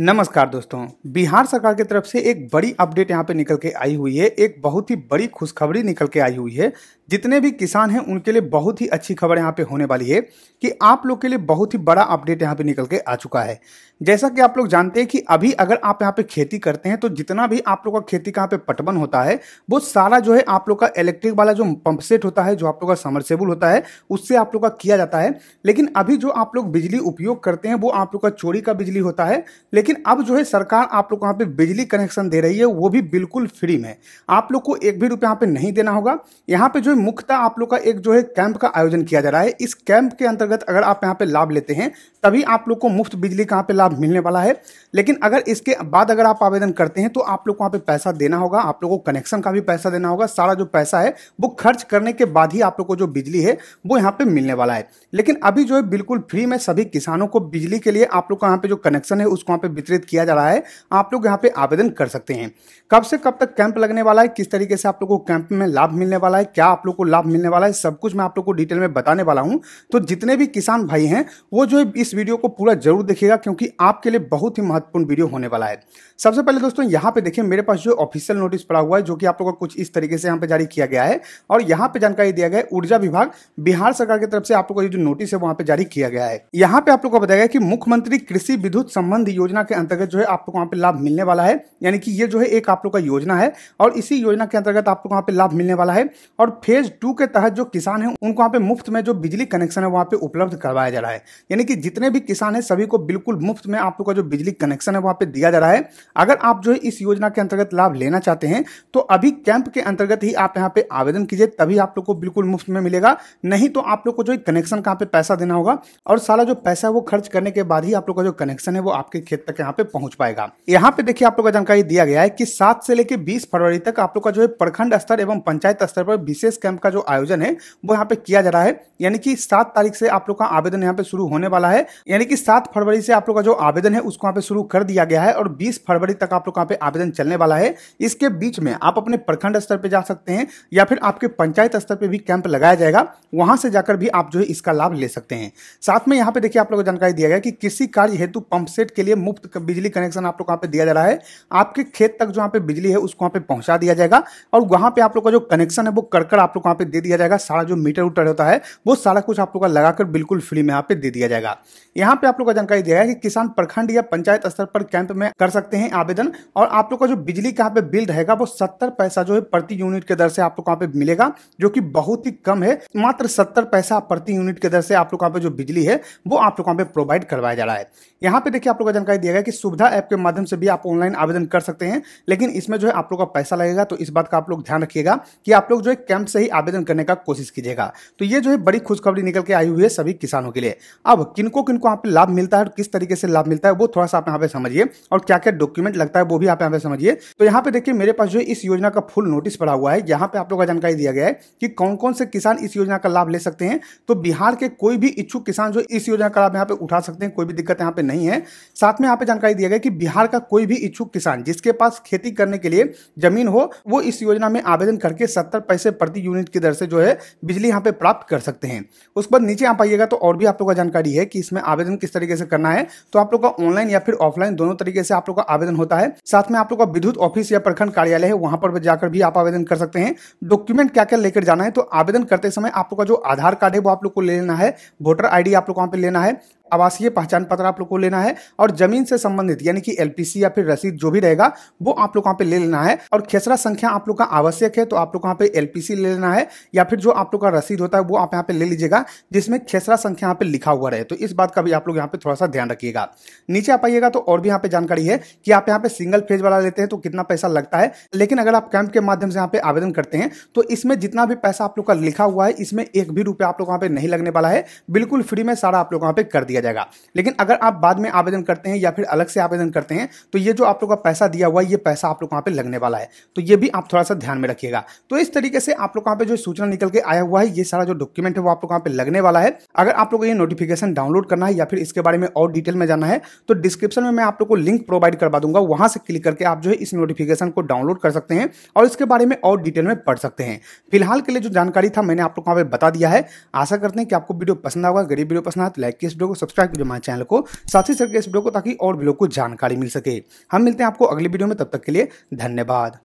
नमस्कार दोस्तों बिहार सरकार की तरफ से एक बड़ी अपडेट यहाँ पे निकल के आई हुई है एक बहुत ही बड़ी खुशखबरी निकल के आई हुई है जितने भी किसान हैं उनके लिए बहुत ही अच्छी खबर यहाँ पे होने वाली है कि आप लोग के लिए बहुत ही बड़ा अपडेट यहाँ पे निकल के आ चुका है जैसा कि आप लोग जानते हैं कि अभी अगर आप यहाँ पे खेती करते हैं तो जितना भी आप लोग का खेती का यहाँ पे पटवन होता है वो सारा जो है आप लोग का इलेक्ट्रिक वाला जो पंप सेट होता है जो आप लोग का समरसेबल होता है उससे आप लोग का किया जाता है लेकिन अभी जो आप लोग बिजली उपयोग करते हैं वो आप लोग का चोरी का बिजली होता है लेकिन अब जो है सरकार आप लोग को यहाँ पे बिजली कनेक्शन दे रही है वो भी बिल्कुल फ्री में आप लोग को एक भी रुपया यहाँ पे नहीं देना होगा यहाँ पे जो है मुख्यतः आप लोग का एक जो है कैंप का आयोजन किया जा रहा है इस कैंप के अंतर्गत अगर आप यहाँ पे लाभ लेते हैं तभी आप लोग को मुफ्त बिजली का यहाँ पे लाभ मिलने वाला है लेकिन अगर इसके बाद अगर आप आवेदन करते हैं तो आप लोग को वहाँ पे पैसा देना होगा आप लोग को कनेक्शन का भी पैसा देना होगा सारा जो पैसा है वो खर्च करने के बाद ही आप लोग को जो बिजली है वो यहाँ पे मिलने वाला है लेकिन अभी जो है बिल्कुल फ्री में सभी किसानों को बिजली के लिए आप लोग का यहाँ पे जो कनेक्शन है उसको यहाँ पे वितरित किया जा रहा है आप लोग यहाँ पे आवेदन कर सकते हैं कब से कब तक कैंप लगने वाला है किस तरीके से आप लोग को कैंप में लाभ मिलने वाला है क्या आप लोग को लाभ मिलने वाला है सब कुछ मैं आप लोग को डिटेल में बताने वाला हूँ तो जितने भी किसान भाई हैं वो जो इस वीडियो को पूरा जरूर देखेगा क्योंकि आपके लिए बहुत ही महत्वपूर्ण वीडियो होने वाला है सबसे पहले दोस्तों यहाँ पे देखिए मेरे पास जो ऑफिशियल नोटिस पड़ा हुआ है जो कि आप लोगों का कुछ इस तरीके से यहाँ पे जारी किया गया है और यहाँ पे जानकारी दिया गया ऊर्जा विभाग बिहार सरकार की तरफ से आप लोगों का जो नोटिस है वहाँ पे जारी किया गया है यहाँ पे आप लोग को बताया गया कि मुख्यमंत्री कृषि विद्युत संबंध योजना योजना के अंतर्गत जो है आप लोग वहाँ पे लाभ मिलने वाला है यानी कि ये जो है एक आप लोग का योजना है और इसी योजना के अंतर्गत आप लोग वहाँ पे लाभ मिलने वाला है और फेज टू के तहत जो किसान है उनको वहाँ पे मुफ्त में जो बिजली कनेक्शन है वहाँ पे उपलब्ध करवाया जा रहा है यानी कि जितने भी किसान है सभी को बिल्कुल मुफ्त में आप लोग का जो बिजली कनेक्शन है वहाँ पे दिया जा रहा है अगर आप जो है इस योजना के अंतर्गत लाभ लेना चाहते हैं तो अभी कैंप के अंतर्गत ही आप यहाँ पे आवेदन कीजिए तभी आप लोग को बिल्कुल मुफ्त में मिलेगा नहीं तो आप लोग को जो कनेक्शन कहाँ पे पैसा देना होगा और सारा जो पैसा है वो खर्च करने के बाद ही आप लोग का जो कनेक्शन है वो आपके खेत तक तक यहाँ पे पहुंच पाएगा यहाँ पे देखिए आप लोग का जानकारी दिया गया है कि सात से लेकर बीस फरवरी तक आप लोग का जो है प्रखंड स्तर एवं पंचायत स्तर पर विशेष कैंप का जो आयोजन है वो यहाँ पे किया जा रहा है यानी कि सात तारीख से आप लोग का आवेदन यहाँ पे शुरू होने वाला है यानी कि सात फरवरी से आप लोग का जो आवेदन है उसको यहाँ पे शुरू कर दिया गया है और बीस फरवरी तक आप लोग यहाँ पे आवेदन चलने वाला है इसके बीच में आप अपने प्रखंड स्तर पर जा सकते हैं या फिर आपके पंचायत स्तर पर भी कैंप लगाया जाएगा वहां से जाकर भी आप जो है इसका लाभ ले सकते हैं साथ में यहाँ पे देखिए आप लोग को जानकारी दिया गया कि कृषि कार्य हेतु पंप सेट के लिए मुफ्त बिजली कनेक्शन आप लोग यहाँ पे दिया जा रहा है आपके खेत तक जो पे बिजली है उसको वहाँ पे पहुंचा दिया जाएगा और वहाँ पे आप लोग का जो कनेक्शन है वो कर आप लोग यहाँ पे दे दिया जाएगा सारा जो मीटर उटर होता है वो सारा कुछ आप लोग का लगाकर बिल्कुल फ्री में यहाँ पे दे दिया जाएगा यहाँ पे आप लोग का जानकारी दिया है कि किसान प्रखंड या पंचायत स्तर पर कैंप में कर सकते हैं आवेदन और आप लोग का जो बिजली का यहाँ पे बिल रहेगा वो सत्तर पैसा जो है प्रति यूनिट के दर से आप लोग यहाँ पे मिलेगा जो कि बहुत ही कम है मात्र सत्तर पैसा प्रति यूनिट के दर से आप लोग यहाँ पे जो बिजली है वो आप लोग यहाँ पे प्रोवाइड करवाया जा रहा है यहाँ पे देखिए आप लोग का जानकारी दिया गया कि सुविधा ऐप के माध्यम से भी आप ऑनलाइन आवेदन कर सकते हैं लेकिन इसमें जो है आप लोग का पैसा लगेगा तो इस बात का आप लोग ध्यान रखिएगा कि आप लोग जो है कैंप से ही आवेदन करने का कोशिश कीजिएगा तो ये जो है बड़ी खुशखबरी निकल के आई हुई है सभी किसानों के लिए अब किनको किनको आप लाभ मिलता है और किस तरीके से लाभ मिलता है वो थोड़ा सा आप यहाँ पे समझिए और क्या क्या डॉक्यूमेंट लगता है वो भी आप यहाँ पे समझिए तो यहाँ पे देखिए मेरे पास जो है इस योजना का फुल नोटिस पड़ा हुआ है यहाँ पे आप लोग का जानकारी दिया गया है कि कौन कौन से किसान इस योजना का लाभ ले सकते हैं तो बिहार के कोई भी इच्छुक किसान जो इस योजना का लाभ यहाँ पे उठा सकते हैं कोई भी दिक्कत यहाँ पे नहीं नहीं है साथ में यहाँ पे जानकारी दिया गया कि बिहार का कोई भी इच्छुक किसान जिसके पास खेती करने के लिए जमीन हो वो इस योजना में आवेदन करके सत्तर पैसे प्रति यूनिट की दर से जो है बिजली यहाँ पे प्राप्त कर सकते हैं उसके बाद नीचे आप आइएगा तो और भी आप लोग का जानकारी है कि इसमें आवेदन किस तरीके से करना है तो आप लोग का ऑनलाइन या फिर ऑफलाइन दोनों तरीके से आप लोग का आवेदन होता है साथ में आप लोग का विद्युत ऑफिस या प्रखंड कार्यालय है वहां पर जाकर भी आप आवेदन कर सकते हैं डॉक्यूमेंट क्या क्या लेकर जाना है तो आवेदन करते समय आप लोग का जो आधार कार्ड है वो आप लोग को ले लेना है वोटर आईडी आप लोग वहां पे लेना है आवासीय पहचान पत्र आप लोग को लेना है और जमीन से संबंधित यानी कि एलपीसी या फिर रसीद जो भी रहेगा वो आप लोग वहां पे ले लेना है और खेसरा संख्या आप लोग का आवश्यक है तो आप लोग वहां पे एलपीसी ले लेना है या फिर जो आप लोग का रसीद होता है वो आप यहाँ पे ले लीजिएगा जिसमें खेसरा संख्या यहाँ पे लिखा हुआ रहे तो इस बात का भी आप लोग यहाँ पे थोड़ा सा ध्यान रखिएगा नीचे आप आइएगा तो और भी यहाँ पे जानकारी है कि आप यहाँ पे सिंगल फेज वाला लेते हैं तो कितना पैसा लगता है लेकिन अगर आप कैंप के माध्यम से यहाँ पे आवेदन करते हैं तो इसमें जितना भी पैसा आप लोग का लिखा हुआ है इसमें एक भी रुपया आप लोग वहाँ पे नहीं लगने वाला है बिल्कुल फ्री में सारा आप लोग वहाँ पे कर दिया दिया जाएगा लेकिन अगर आप बाद में आवेदन करते हैं या फिर अलग से आवेदन करते हैं तो ये जो आप लोग का पैसा दिया हुआ है ये पैसा आप लोग वहाँ पे लगने वाला है तो ये भी आप थोड़ा सा ध्यान में रखिएगा तो इस तरीके से आप लोग वहाँ पे जो सूचना निकल के आया हुआ है ये सारा जो डॉक्यूमेंट है वो आप लोग वहाँ पे लगने वाला है अगर आप लोग को ये नोटिफिकेशन डाउनलोड करना है या फिर इसके बारे में और डिटेल में जाना है तो डिस्क्रिप्शन में मैं आप लोग को लिंक प्रोवाइड करवा दूंगा वहाँ से क्लिक करके आप जो है इस नोटिफिकेशन को डाउनलोड कर सकते हैं और इसके बारे में और डिटेल में पढ़ सकते हैं फिलहाल के लिए जो जानकारी था मैंने आप लोग को वहाँ पे बता दिया है आशा करते हैं कि आपको वीडियो पसंद आगा गरीब वीडियो पसंद आए तो लाइक किस वीडियो को सब्सक्राइब कीजिए हमारे चैनल को साथ ही सर के इस वीडियो को ताकि और भी लोग को जानकारी मिल सके हम मिलते हैं आपको अगले वीडियो में तब तक के लिए धन्यवाद